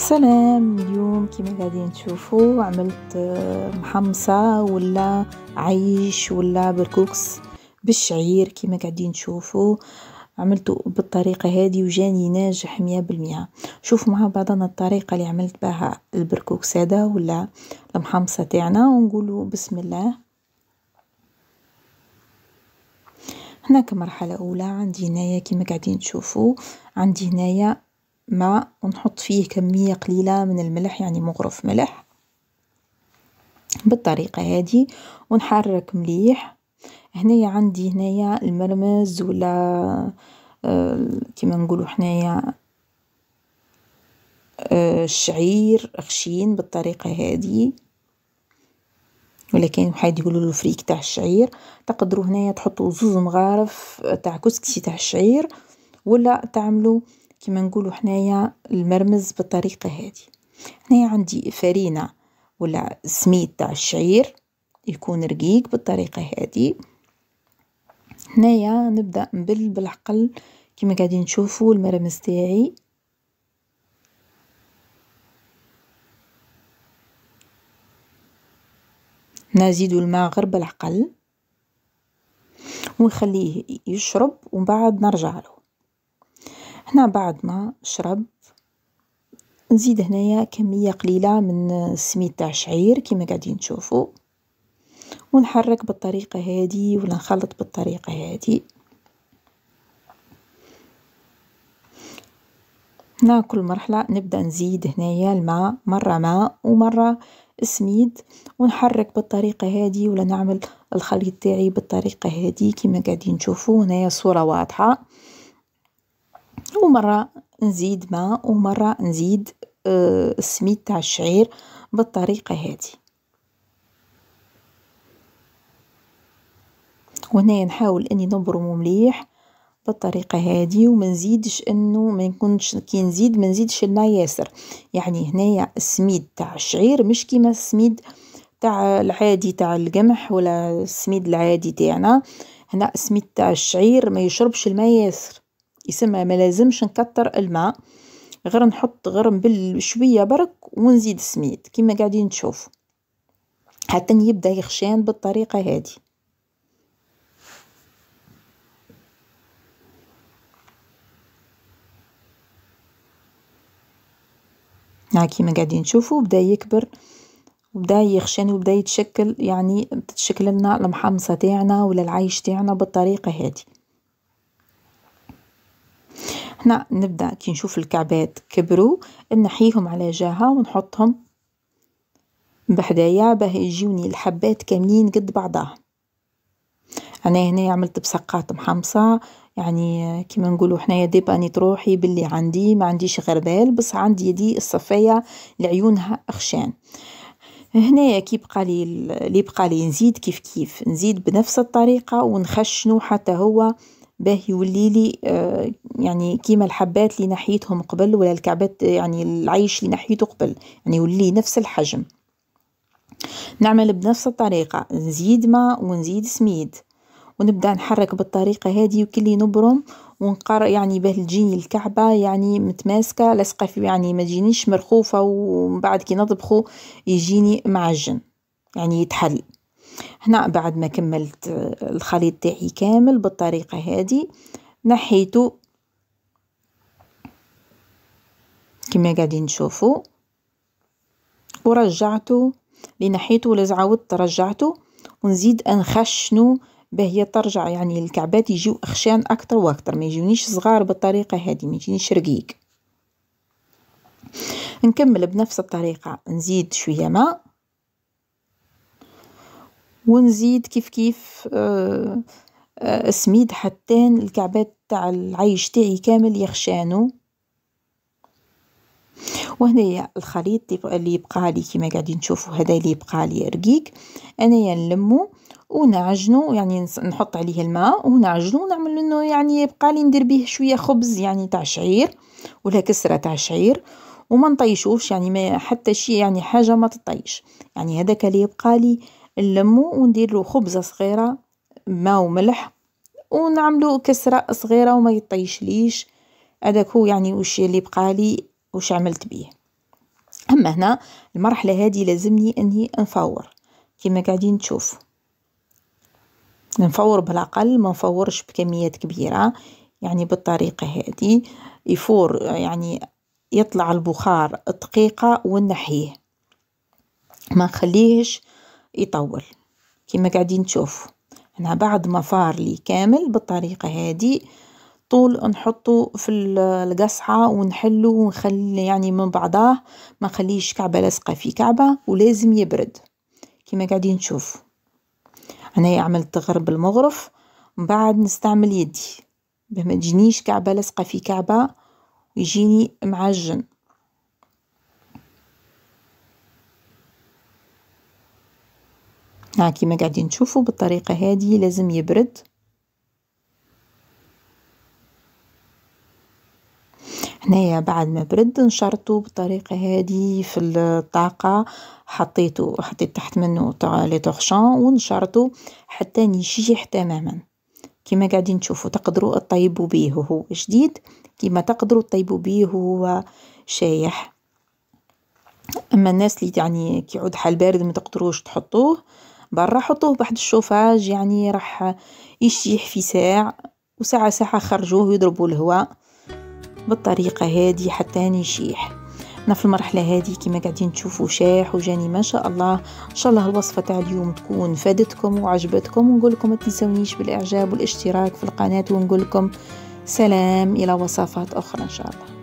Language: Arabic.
سلام اليوم كما قاعدين تشوفوا عملت آه، محمصة ولا عيش ولا بركوكس بالشعير كما قاعدين تشوفوا عملته بالطريقة هذه وجاني ناجح مية بالمية شوفوا مع بعضنا الطريقة اللي عملت بها البركوكس هذا ولا المحمصة تاعنا ونقولوا بسم الله هناك مرحلة أولى عندي هنايا كما قاعدين تشوفوا عندي هنايا ماء ونحط فيه كمية قليلة من الملح يعني مغرف ملح بالطريقة هادي ونحرك مليح هنايا عندي هنايا المرمز ولا آه، كيما نقولو حنايا الشعير آه، خشين بالطريقة هادي ولكن واحد يقولوا له فريك تاع الشعير تقدروا هنايا تحطوا زوز مغارف آه، تاع كسكسي تاع الشعير ولا تعملوا كما نقولوا حنايا المرمز بالطريقة هذه هنايا عندي فرينة ولا سميد تاع الشعير يكون رقيق بالطريقة هذه هنايا نبدأ نبل بالعقل كما قاعدين تشوفوا المرمز تاعي نزيدو الماء غير بالعقل ونخليه يشرب ومن بعد نرجع له هنا بعد ما شرب نزيد هنايا كمية قليلة من السميد تاع الشعير كيما قاعدين تشوفوا ونحرك بالطريقة هادي ولا نخلط بالطريقة هادي هنا كل مرحلة نبدأ نزيد هنايا الماء مرة ماء ومرة سميد ونحرك بالطريقة هادي ولا نعمل الخليط تاعي بالطريقة هادي كيما قاعدين تشوفوا هنايا صورة واضحة ومرة نزيد ماء ومرة نزيد آه، السميد تاع الشعير بالطريقة هذه وهنا نحاول اني نبرمو مليح بالطريقه هذه وما نزيدش انه ما نكونش كي نزيد ما نزيدش الماء ياسر يعني هنايا السميد تاع الشعير مش كيما السميد تاع العادي تاع القمح ولا السميد العادي تاعنا هنا السميد تاع الشعير ما يشربش الماء ياسر يسمى ما لازمش نكتر الماء غير نحط غير نبل شوية برك ونزيد سميد كيما قاعدين تشوفوا حتى يبدا يخشان بالطريقة هذه ها كيما قاعدين نشوفوا بدا يكبر وبدا يخشن وبدا يتشكل يعني تتشكل لنا المحمصه تاعنا ولا العيش تاعنا بالطريقه هذه احنا نبدأ كي نشوف الكعبات كبروا نحيهم على جهة ونحطهم بحدايا باه يجوني الحبات كاملين قد بعضها انا هنا عملت بسقات محمصة يعني كيما نقولوا حنايا ديبانيت روحي باللي عندي ما عنديش بال بس عندي يدي الصفية لعيونها اخشان هنايا كي بقى لي اللي بقى لي نزيد كيف كيف نزيد بنفس الطريقه ونخشنو حتى هو باه يولي لي آه، يعني كيما الحبات اللي نحيتهم قبل ولا الكعبات يعني العيش اللي نحيته قبل يعني يولي نفس الحجم نعمل بنفس الطريقة نزيد ماء ونزيد سميد ونبدأ نحرك بالطريقة هذه وكلي نبرم ونقر يعني باه تجيني الكعبة يعني متماسكة لاصقة في يعني ما تجينيش مرخوفة ومن بعد كي نطبخو يجيني معجن يعني يتحل هنا بعد ما كملت الخليط تاعي كامل بالطريقه هذه نحيته كما قاعدين نشوفوا ورجعته لنحيته عاودت رجعته ونزيد انخشنو باه ترجع يعني الكعبات يجيو اخشان اكتر واكتر ما يجونيش صغار بالطريقه هذه ما يجينيش رقيق نكمل بنفس الطريقه نزيد شويه ماء ونزيد كيف كيف آه، آه، سميد حتان الكعبات تاع العيش تاعي كامل يخشانو وهنايا الخليط اللي يبقى لي كيما قاعدين تشوفوا هذا اللي يبقى لي رقيق انايا نلمو ونعجنو يعني نحط عليه الماء ونعجنو ونعمل انه يعني يبقى لي ندير به شويه خبز يعني تاع شعير ولا كسره تاع شعير وما نطيشوش يعني ما حتى شيء يعني حاجه ما تطيش يعني هذاك اللي يبقى لي نلمو ونديرلو خبزة صغيرة ما وملح ونعملو كسرة صغيرة وما يطيشليش هذاك هو يعني وش اللي بقالي وش عملت بيه اما هنا المرحله هذه لازمني اني نفور كما قاعدين تشوف نفور بالاقل ما نفورش بكميات كبيره يعني بالطريقه هذه يفور يعني يطلع البخار دقيقه ونحيه ما نخليهش يطول كيما قاعدين تشوفوا هنا بعد ما فار لي كامل بالطريقة هذه طول نحطه في القصعة ونحله ونخلي يعني من بعضاه ما نخليش كعبة لاصقه في كعبة ولازم يبرد كما قاعدين نشوف انا عملت غرب المغرف من بعد نستعمل يدي باه ما تجينيش كعبة لاصقه في كعبة ويجيني معجن ها كيما قاعدين تشوفوا بالطريقة هذه لازم يبرد هنايا بعد ما برد نشرته بالطريقة هذه في الطاقة حطيته حطيت تحت منه لي تورشون ونشرته حتى يشيح تماما كما قاعدين تشوفوا تقدروا تطيبوا به هو جديد كما تقدروا تطيبوا به هو شايح اما الناس اللي يعني كيعود حال بارد ما تقدروش تحطوه برا حطوه بواحد الشوفاج يعني راح يشيح في ساع وساعة ساعة خرجوه ويضربوا الهواء بالطريقة هذه حتى يشيح انا في المرحله هذه كما قاعدين تشوفوا شاح وجاني ما شاء الله ان شاء الله الوصفه تاع اليوم تكون فادتكم وعجبتكم ونقول لكم ما تنسونيش بالاعجاب والاشتراك في القناه ونقول لكم سلام الى وصفات اخرى ان شاء الله